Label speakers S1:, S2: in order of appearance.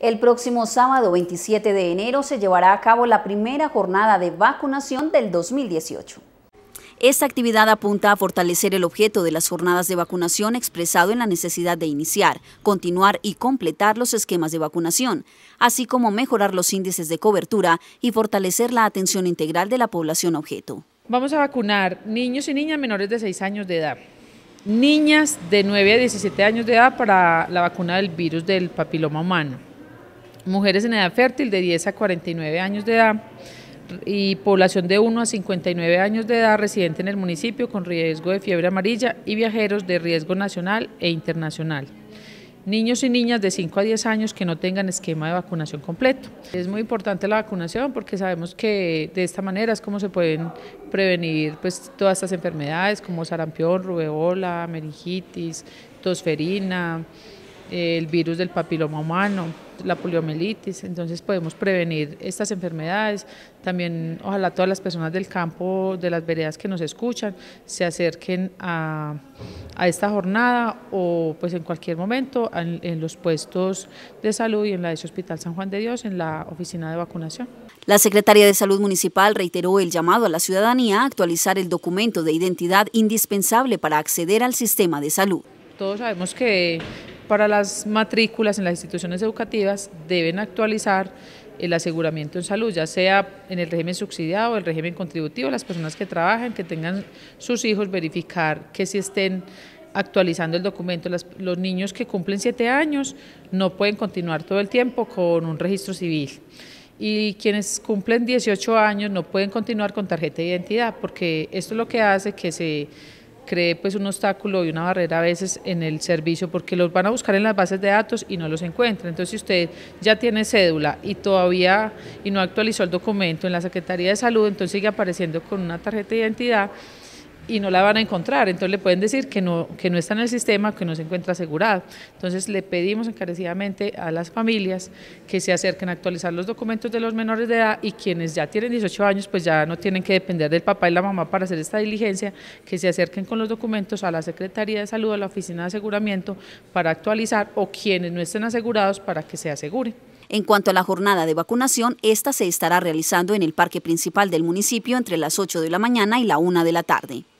S1: El próximo sábado 27 de enero se llevará a cabo la primera jornada de vacunación del 2018. Esta actividad apunta a fortalecer el objeto de las jornadas de vacunación expresado en la necesidad de iniciar, continuar y completar los esquemas de vacunación, así como mejorar los índices de cobertura y fortalecer la atención integral
S2: de la población objeto. Vamos a vacunar niños y niñas menores de 6 años de edad, niñas de 9 a 17 años de edad para la vacuna del virus del papiloma humano mujeres en edad fértil de 10 a 49 años de edad y población de 1 a 59 años de edad residente en el municipio con riesgo de fiebre amarilla y viajeros de riesgo nacional e internacional. Niños y niñas de 5 a 10 años que no tengan esquema de vacunación completo. Es muy importante la vacunación porque sabemos que de esta manera es como se pueden prevenir pues, todas estas enfermedades como sarampión, rubeola, meningitis, tosferina, el virus del papiloma humano, la poliomielitis, entonces podemos prevenir estas enfermedades. También ojalá todas las personas del campo, de las veredas que nos escuchan, se acerquen a, esta jornada o pues en cualquier momento en, los puestos de salud y en la de Hospital San Juan de Dios, en la oficina de vacunación.
S1: La Secretaría de Salud Municipal reiteró el llamado a la ciudadanía a actualizar el documento de identidad indispensable para acceder al
S2: sistema de salud. Todos sabemos que para las matrículas en las instituciones educativas deben actualizar el aseguramiento en salud, ya sea en el régimen subsidiado, el régimen contributivo, las personas que trabajan, que tengan sus hijos, verificar que si estén actualizando el documento. los niños que cumplen siete años no pueden continuar todo el tiempo con un registro civil. Y quienes cumplen 18 años no pueden continuar con tarjeta de identidad, porque esto es lo que hace que se cree pues un obstáculo y una barrera a veces en el servicio porque los van a buscar en las bases de datos y no los encuentran. Entonces, si usted ya tiene cédula y todavía y no actualizó el documento en la Secretaría de Salud, entonces sigue apareciendo con una tarjeta de identidad y no la van a encontrar. Entonces le pueden decir que no, que no está en el sistema, que no se encuentra asegurado. Entonces le pedimos encarecidamente a las familias que se acerquen a actualizar los documentos de los menores de edad y quienes ya tienen 18 años, pues ya no tienen que depender del papá y la mamá para hacer esta diligencia, que se acerquen con los documentos a la Secretaría de Salud, a la Oficina de Aseguramiento para actualizar o quienes no estén asegurados para que se
S1: aseguren. En cuanto a la jornada de vacunación, esta se estará realizando en el parque principal del municipio entre las 8 de la mañana y la 1 de la tarde.